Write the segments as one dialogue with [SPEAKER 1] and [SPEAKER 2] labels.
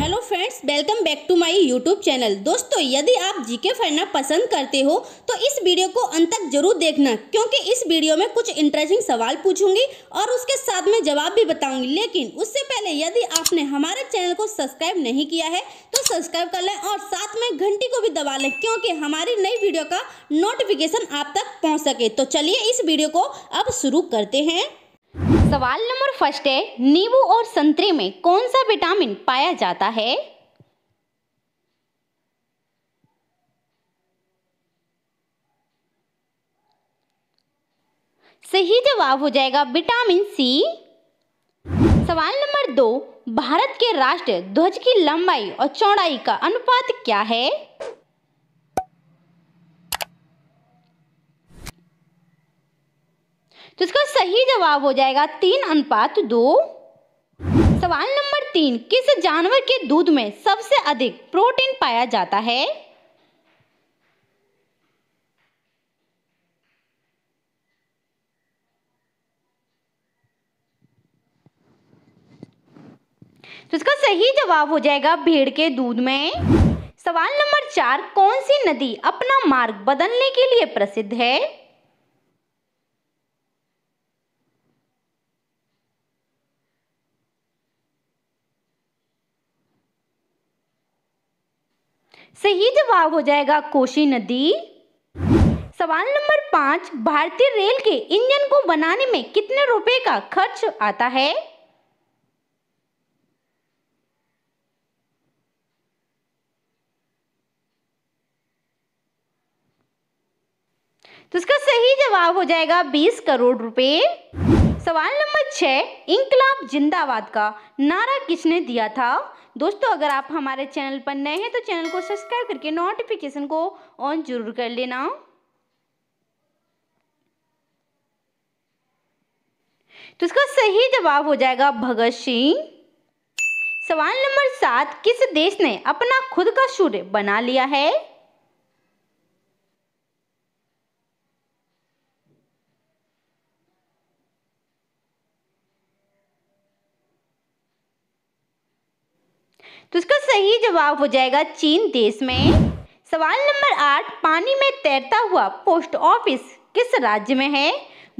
[SPEAKER 1] hello friends welcome back to my YouTube channel दोस्तों यदि आप जीके पढ़ना पसंद करते हो तो इस वीडियो को अंत तक जरूर देखना क्योंकि इस वीडियो में कुछ इंटरेस्टिंग सवाल पूछूंगी और उसके साथ में जवाब भी बताऊंगी लेकिन उससे पहले यदि आपने हमारे चैनल को सब्सक्राइब नहीं किया है तो सब्सक्राइब कर लें और साथ में घंटी को भी दबा लें क्योंकि हमारी नई वीडियो का नोटिफिकेशन आप तक पहुँच सके तो चलिए इस वीडियो को अब शुरू करते हैं सवाल नंबर फर्स्ट है नींबू और संतरे में कौन सा विटामिन पाया जाता है सही जवाब हो जाएगा विटामिन सी सवाल नंबर दो भारत के राष्ट्र ध्वज की लंबाई और चौड़ाई का अनुपात क्या है तो इसका सही जवाब हो जाएगा तीन अनुपात दो सवाल नंबर तीन किस जानवर के दूध में सबसे अधिक प्रोटीन पाया जाता है तो इसका सही जवाब हो जाएगा भेड़ के दूध में सवाल नंबर चार कौन सी नदी अपना मार्ग बदलने के लिए प्रसिद्ध है सही जवाब हो जाएगा कोशी नदी सवाल नंबर पाँच भारतीय रेल के इंजन को बनाने में कितने रुपए का खर्च आता है तो इसका सही जवाब हो जाएगा 20 करोड़ रुपए सवाल नंबर छह इंकलाब जिंदाबाद का नारा किसने दिया था दोस्तों अगर आप हमारे चैनल पर नए हैं तो चैनल को सब्सक्राइब करके नोटिफिकेशन को ऑन जरूर कर लेना तो इसका सही जवाब हो जाएगा भगत सिंह सवाल नंबर सात किस देश ने अपना खुद का सूर्य बना लिया है तो इसका सही जवाब हो जाएगा चीन देश में सवाल नंबर आठ पानी में तैरता हुआ पोस्ट ऑफिस किस राज्य में है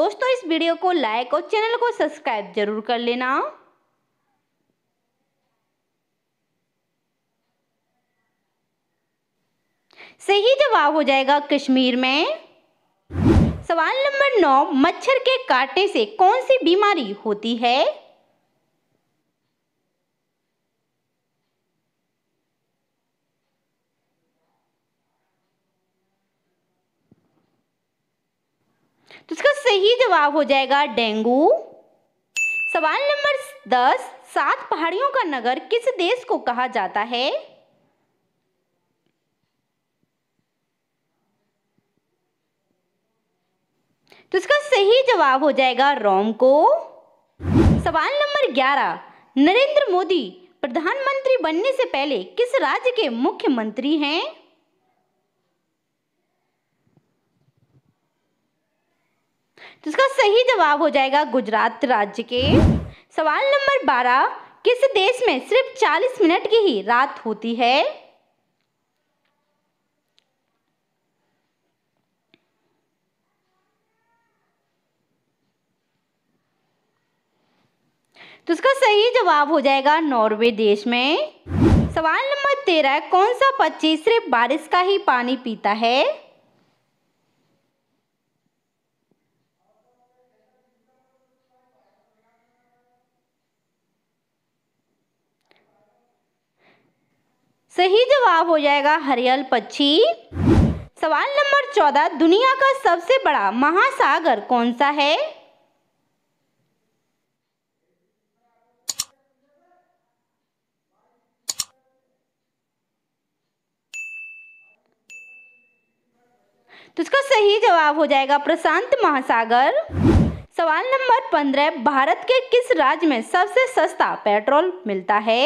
[SPEAKER 1] दोस्तों इस वीडियो को लाइक और चैनल को सब्सक्राइब जरूर कर लेना सही जवाब हो जाएगा कश्मीर में सवाल नंबर नौ मच्छर के काटे से कौन सी बीमारी होती है तो इसका सही जवाब हो जाएगा डेंगू सवाल नंबर दस सात पहाड़ियों का नगर किस देश को कहा जाता है तो इसका सही जवाब हो जाएगा रोम को सवाल नंबर ग्यारह नरेंद्र मोदी प्रधानमंत्री बनने से पहले किस राज्य के मुख्यमंत्री हैं तो इसका सही जवाब हो जाएगा गुजरात राज्य के सवाल नंबर बारह किस देश में सिर्फ 40 मिनट की ही रात होती है तो इसका सही जवाब हो जाएगा नॉर्वे देश में सवाल नंबर तेरह कौन सा पक्षी सिर्फ बारिश का ही पानी पीता है सही जवाब हो जाएगा हरियल पक्षी सवाल नंबर चौदह दुनिया का सबसे बड़ा महासागर कौन सा है तो इसका सही जवाब हो जाएगा प्रशांत महासागर सवाल नंबर पंद्रह भारत के किस राज्य में सबसे सस्ता पेट्रोल मिलता है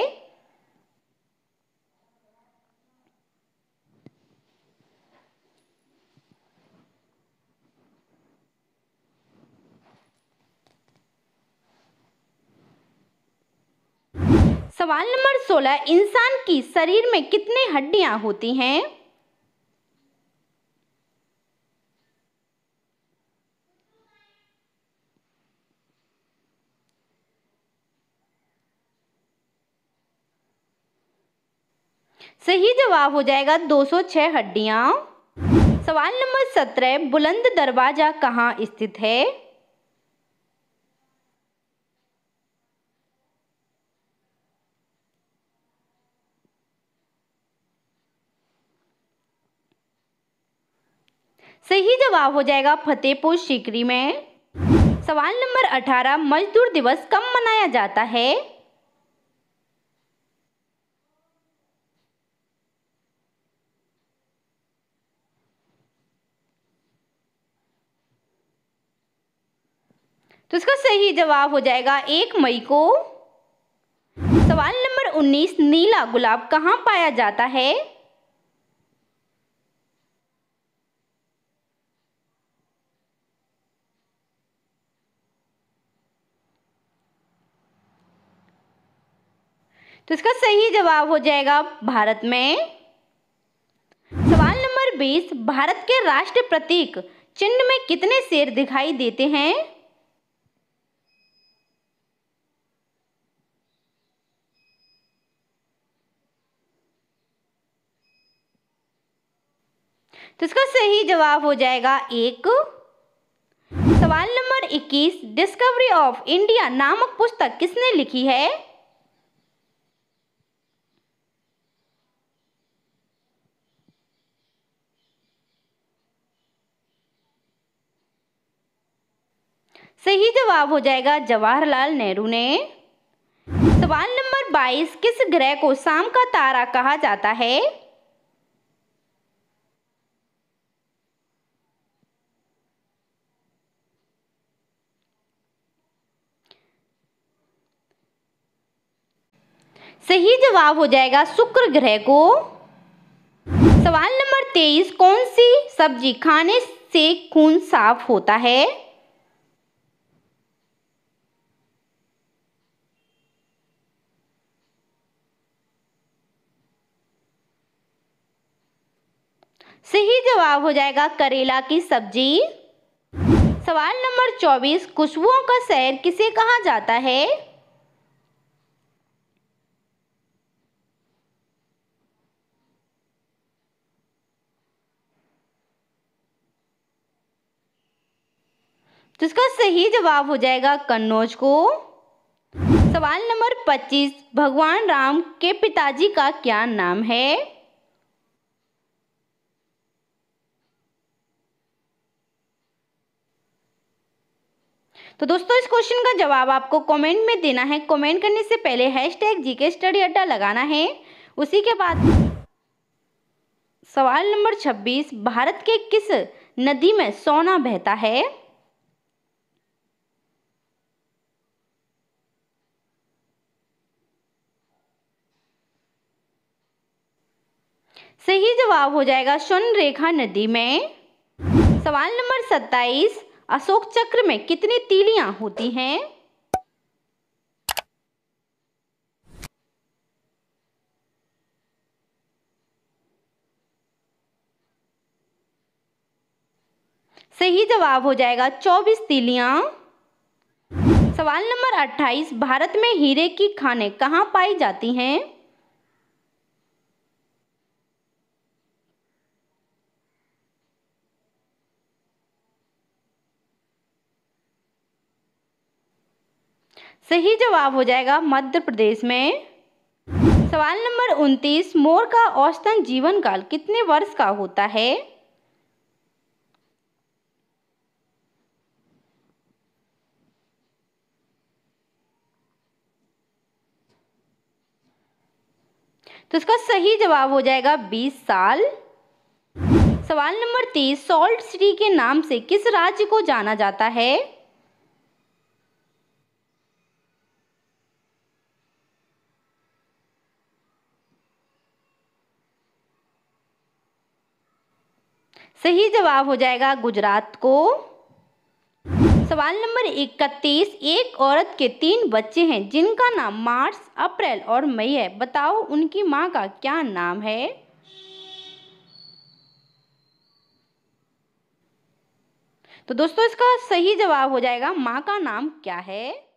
[SPEAKER 1] सवाल नंबर 16 इंसान की शरीर में कितने हड्डियां होती हैं सही जवाब हो जाएगा 206 हड्डियां सवाल नंबर 17 बुलंद दरवाजा कहाँ स्थित है सही जवाब हो जाएगा फतेहपुर सीकरी में सवाल नंबर 18 मजदूर दिवस कब मनाया जाता है तो इसका सही जवाब हो जाएगा एक मई को सवाल नंबर 19 नीला गुलाब कहाँ पाया जाता है तो इसका सही जवाब हो जाएगा भारत में सवाल नंबर बीस भारत के राष्ट्र प्रतीक चिन्ह में कितने शेर दिखाई देते हैं तो इसका सही जवाब हो जाएगा एक सवाल नंबर 21 डिस्कवरी ऑफ इंडिया नामक पुस्तक किसने लिखी है सही जवाब हो जाएगा जवाहरलाल नेहरू ने सवाल नंबर 22 किस ग्रह को शाम का तारा कहा जाता है सही जवाब हो जाएगा शुक्र ग्रह को सवाल नंबर तेईस कौन सी सब्जी खाने से खून साफ होता है सही जवाब हो जाएगा करेला की सब्जी सवाल नंबर चौबीस खुशबुओं का शहर किसे कहा जाता है तो इसका सही जवाब हो जाएगा कन्नौज को सवाल नंबर 25 भगवान राम के पिताजी का क्या नाम है तो दोस्तों इस क्वेश्चन का जवाब आपको कमेंट में देना है कमेंट करने से पहले हैश टैग जी के स्टडी अड्डा लगाना है उसी के बाद सवाल नंबर 26 भारत के किस नदी में सोना बहता है सही जवाब हो जाएगा सुन रेखा नदी में सवाल नंबर 27 अशोक चक्र में कितनी तीलियां होती हैं सही जवाब हो जाएगा चौबीस तीलियां सवाल नंबर अट्ठाईस भारत में हीरे की खाने कहाँ पाई जाती हैं सही जवाब हो जाएगा मध्य प्रदेश में सवाल नंबर उनतीस मोर का औसतन जीवन काल कितने वर्ष का होता है तो इसका सही जवाब हो जाएगा 20 साल सवाल नंबर तीस सॉल्ट सिटी के नाम से किस राज्य को जाना जाता है सही जवाब हो जाएगा गुजरात को सवाल नंबर इकतीस एक, एक औरत के तीन बच्चे हैं जिनका नाम मार्च अप्रैल और मई है बताओ उनकी माँ का क्या नाम है तो दोस्तों इसका सही जवाब हो जाएगा माँ का नाम क्या है